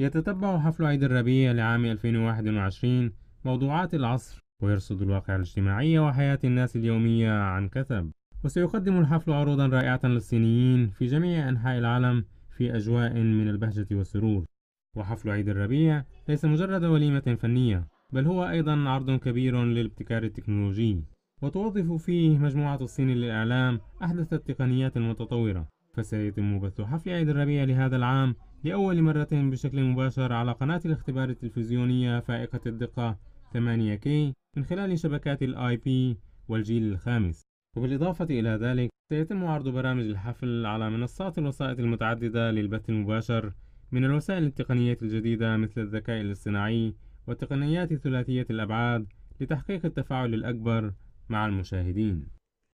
يتتبع حفل عيد الربيع لعام 2021 موضوعات العصر ويرصد الواقع الاجتماعي وحياة الناس اليومية عن كثب وسيقدم الحفل عروضا رائعة للصينيين في جميع أنحاء العالم في أجواء من البهجة والسرور وحفل عيد الربيع ليس مجرد وليمة فنية بل هو أيضا عرض كبير للابتكار التكنولوجي وتوظف فيه مجموعة الصين للإعلام أحدث التقنيات المتطورة فسيتم بث حفل عيد الربيع لهذا العام لأول مرة بشكل مباشر على قناة الاختبار التلفزيونية فائقة الدقة 8K من خلال شبكات الاي بي والجيل الخامس وبالإضافة إلى ذلك سيتم عرض برامج الحفل على منصات الوسائط المتعددة للبث المباشر من الوسائل التقنية الجديدة مثل الذكاء الاصطناعي والتقنيات ثلاثية الأبعاد لتحقيق التفاعل الأكبر مع المشاهدين